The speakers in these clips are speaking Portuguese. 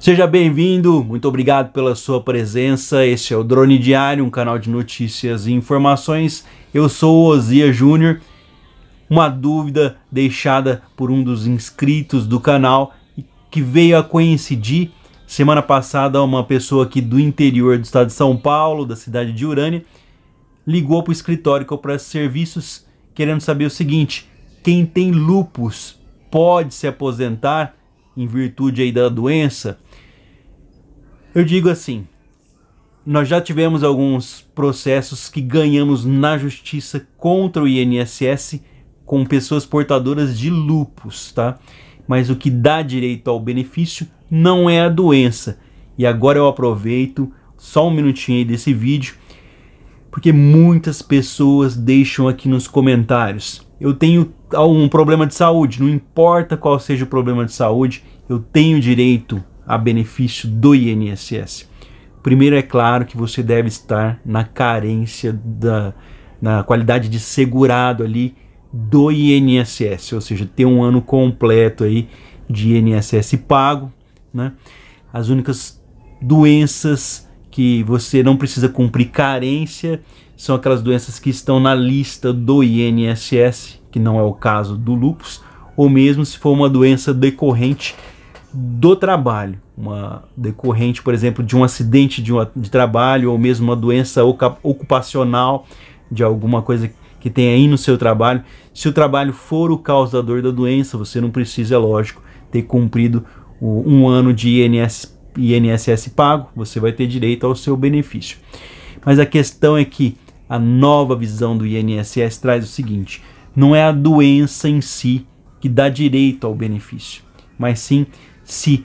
Seja bem-vindo, muito obrigado pela sua presença. Este é o Drone Diário, um canal de notícias e informações. Eu sou o Ozia Júnior. Uma dúvida deixada por um dos inscritos do canal que veio a coincidir semana passada uma pessoa aqui do interior do estado de São Paulo, da cidade de Urânia, ligou para o escritório que eu presto serviços querendo saber o seguinte: quem tem lupus pode se aposentar em virtude aí da doença? Eu digo assim: nós já tivemos alguns processos que ganhamos na justiça contra o INSS com pessoas portadoras de lupus, tá? Mas o que dá direito ao benefício não é a doença. E agora eu aproveito só um minutinho aí desse vídeo, porque muitas pessoas deixam aqui nos comentários. Eu tenho algum problema de saúde, não importa qual seja o problema de saúde, eu tenho direito a benefício do INSS. Primeiro, é claro que você deve estar na carência da na qualidade de segurado ali do INSS, ou seja, ter um ano completo aí de INSS pago, né? As únicas doenças que você não precisa cumprir carência são aquelas doenças que estão na lista do INSS, que não é o caso do lupus, ou mesmo se for uma doença decorrente do trabalho, uma decorrente, por exemplo, de um acidente de, uma, de trabalho ou mesmo uma doença ocupacional de alguma coisa que tem aí no seu trabalho. Se o trabalho for o causador da doença, você não precisa, é lógico, ter cumprido o, um ano de INSS pago, você vai ter direito ao seu benefício. Mas a questão é que a nova visão do INSS traz o seguinte: não é a doença em si que dá direito ao benefício, mas sim se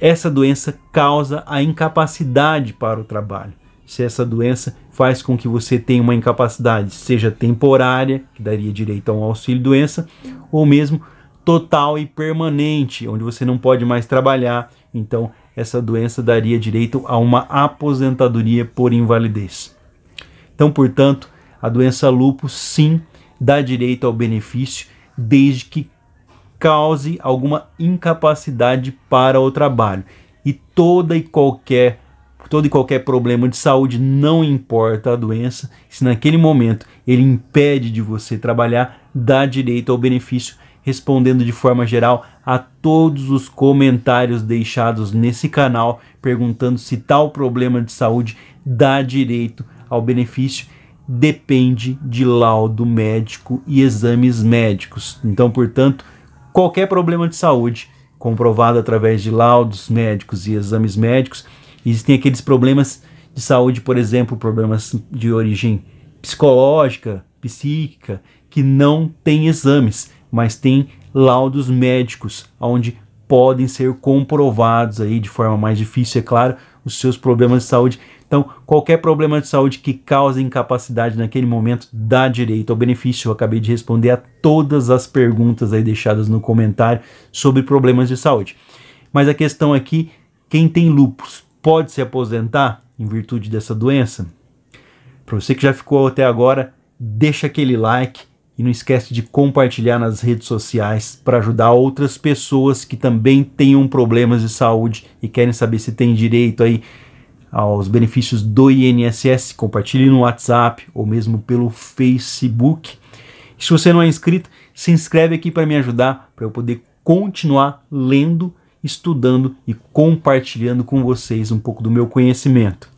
essa doença causa a incapacidade para o trabalho. Se essa doença faz com que você tenha uma incapacidade, seja temporária, que daria direito a um auxílio doença, ou mesmo total e permanente, onde você não pode mais trabalhar, então essa doença daria direito a uma aposentadoria por invalidez. Então, portanto, a doença lúpus sim dá direito ao benefício desde que cause alguma incapacidade para o trabalho. E toda e qualquer todo e qualquer problema de saúde, não importa a doença, se naquele momento ele impede de você trabalhar, dá direito ao benefício, respondendo de forma geral a todos os comentários deixados nesse canal, perguntando se tal problema de saúde dá direito ao benefício. Depende de laudo médico e exames médicos. Então, portanto, qualquer problema de saúde, comprovado através de laudos médicos e exames médicos. Existem aqueles problemas de saúde, por exemplo, problemas de origem psicológica, psíquica, que não tem exames, mas tem laudos médicos, onde podem ser comprovados aí de forma mais difícil, é claro, os seus problemas de saúde então, qualquer problema de saúde que cause incapacidade naquele momento dá direito ao benefício. Eu acabei de responder a todas as perguntas aí deixadas no comentário sobre problemas de saúde. Mas a questão aqui, quem tem lupus pode se aposentar em virtude dessa doença? Para você que já ficou até agora, deixa aquele like e não esquece de compartilhar nas redes sociais para ajudar outras pessoas que também tenham problemas de saúde e querem saber se tem direito aí aos benefícios do INSS, compartilhe no WhatsApp ou mesmo pelo Facebook. E se você não é inscrito, se inscreve aqui para me ajudar, para eu poder continuar lendo, estudando e compartilhando com vocês um pouco do meu conhecimento.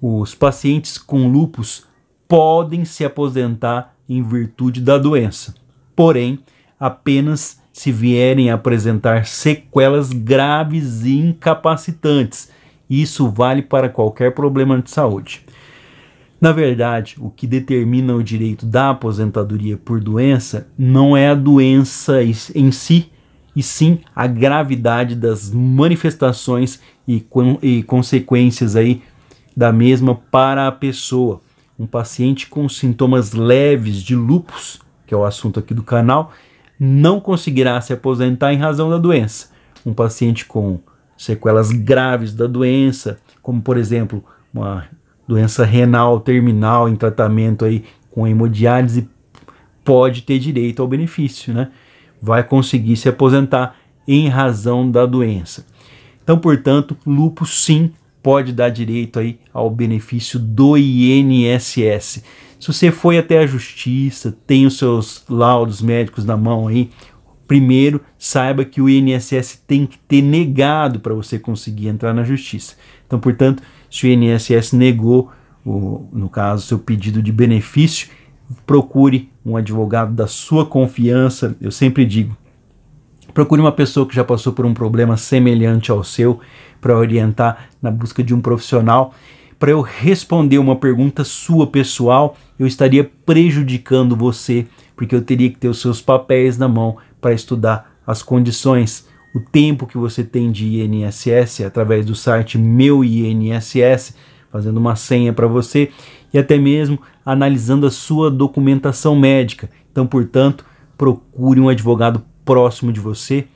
Os pacientes com lupus podem se aposentar em virtude da doença, porém, apenas se vierem a apresentar sequelas graves e incapacitantes isso vale para qualquer problema de saúde. Na verdade, o que determina o direito da aposentadoria por doença não é a doença em si, e sim a gravidade das manifestações e, e consequências aí da mesma para a pessoa. Um paciente com sintomas leves de lupus, que é o assunto aqui do canal, não conseguirá se aposentar em razão da doença. Um paciente com sequelas graves da doença, como por exemplo uma doença renal terminal em tratamento aí com hemodiálise, pode ter direito ao benefício, né? Vai conseguir se aposentar em razão da doença. Então, portanto, lupus sim pode dar direito aí ao benefício do INSS. Se você foi até a justiça, tem os seus laudos médicos na mão aí, Primeiro, saiba que o INSS tem que ter negado para você conseguir entrar na justiça. Então, portanto, se o INSS negou, o, no caso, seu pedido de benefício, procure um advogado da sua confiança. Eu sempre digo, procure uma pessoa que já passou por um problema semelhante ao seu para orientar na busca de um profissional. Para eu responder uma pergunta sua pessoal, eu estaria prejudicando você, porque eu teria que ter os seus papéis na mão para estudar as condições, o tempo que você tem de INSS através do site Meu INSS, fazendo uma senha para você e até mesmo analisando a sua documentação médica. Então, portanto, procure um advogado próximo de você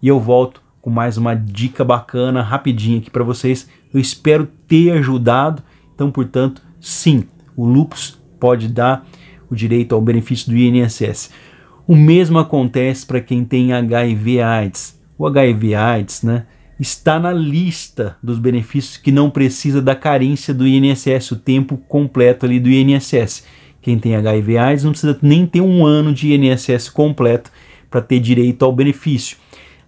e eu volto com mais uma dica bacana rapidinha aqui para vocês. Eu espero ter ajudado. Então, portanto, sim, o lupus pode dar o direito ao benefício do INSS. O mesmo acontece para quem tem HIV/AIDS. O HIV/AIDS, né, está na lista dos benefícios que não precisa da carência do INSS, o tempo completo ali do INSS. Quem tem HIV/AIDS não precisa nem ter um ano de INSS completo para ter direito ao benefício.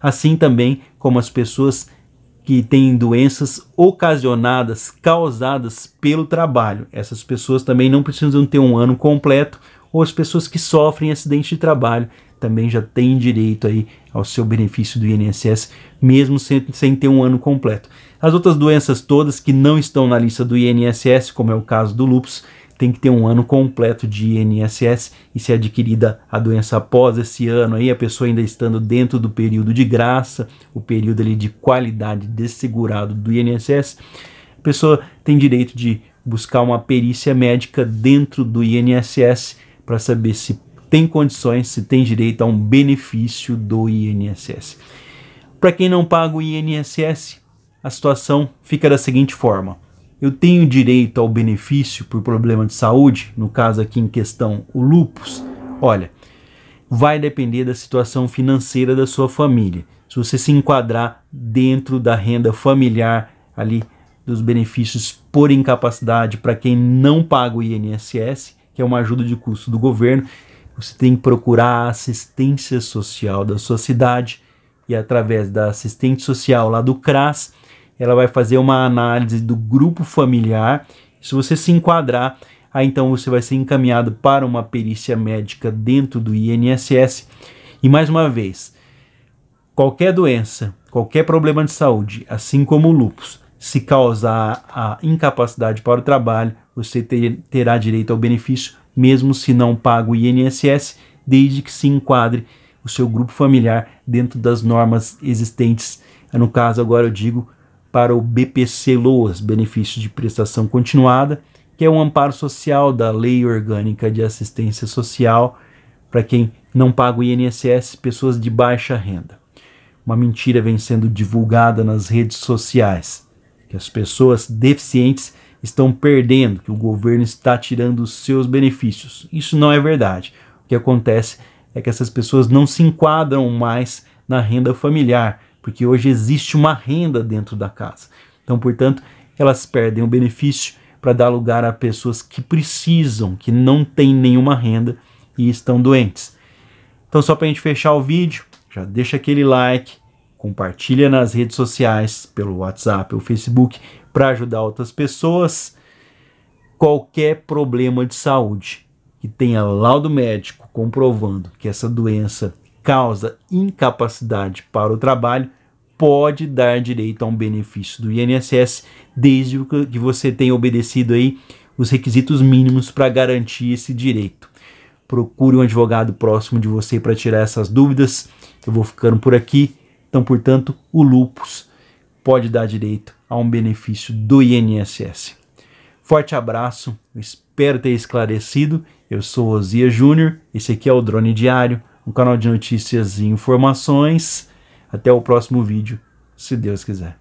Assim também como as pessoas que têm doenças ocasionadas, causadas pelo trabalho. Essas pessoas também não precisam ter um ano completo ou as pessoas que sofrem acidente de trabalho também já têm direito aí ao seu benefício do INSS, mesmo sem, sem ter um ano completo. As outras doenças todas que não estão na lista do INSS, como é o caso do lúpus, tem que ter um ano completo de INSS e se adquirida a doença após esse ano aí, a pessoa ainda estando dentro do período de graça, o período ali de qualidade dessegurado do INSS, a pessoa tem direito de buscar uma perícia médica dentro do INSS para saber se tem condições, se tem direito a um benefício do INSS. Para quem não paga o INSS, a situação fica da seguinte forma: eu tenho direito ao benefício por problema de saúde, no caso aqui em questão o lupus. Olha, vai depender da situação financeira da sua família. Se você se enquadrar dentro da renda familiar ali dos benefícios por incapacidade para quem não paga o INSS, que é uma ajuda de custo do governo. Você tem que procurar a assistência social da sua cidade e através da assistente social lá do CRAS, ela vai fazer uma análise do grupo familiar. Se você se enquadrar, aí então você vai ser encaminhado para uma perícia médica dentro do INSS. E mais uma vez, qualquer doença, qualquer problema de saúde, assim como o lúpus, se causar a incapacidade para o trabalho, você ter, terá direito ao benefício, mesmo se não paga o INSS, desde que se enquadre o seu grupo familiar dentro das normas existentes. No caso, agora eu digo para o BPC Loas, benefício de prestação continuada, que é um amparo social da Lei Orgânica de Assistência Social para quem não paga o INSS, pessoas de baixa renda. Uma mentira vem sendo divulgada nas redes sociais que as pessoas deficientes estão perdendo, que o governo está tirando os seus benefícios. Isso não é verdade. O que acontece é que essas pessoas não se enquadram mais na renda familiar, porque hoje existe uma renda dentro da casa. Então, portanto, elas perdem o benefício para dar lugar a pessoas que precisam, que não têm nenhuma renda e estão doentes. Então, só para a gente fechar o vídeo, já deixa aquele like, compartilha nas redes sociais, pelo WhatsApp ou Facebook, para ajudar outras pessoas. Qualquer problema de saúde que tenha laudo médico comprovando que essa doença causa incapacidade para o trabalho pode dar direito a um benefício do INSS, desde que você tenha obedecido aí os requisitos mínimos para garantir esse direito. Procure um advogado próximo de você para tirar essas dúvidas. Eu vou ficando por aqui. Então, portanto, o lupus pode dar direito a um benefício do INSS. Forte abraço, espero ter esclarecido. Eu sou Ozia Júnior, esse aqui é o Drone Diário, um canal de notícias e informações. Até o próximo vídeo, se Deus quiser.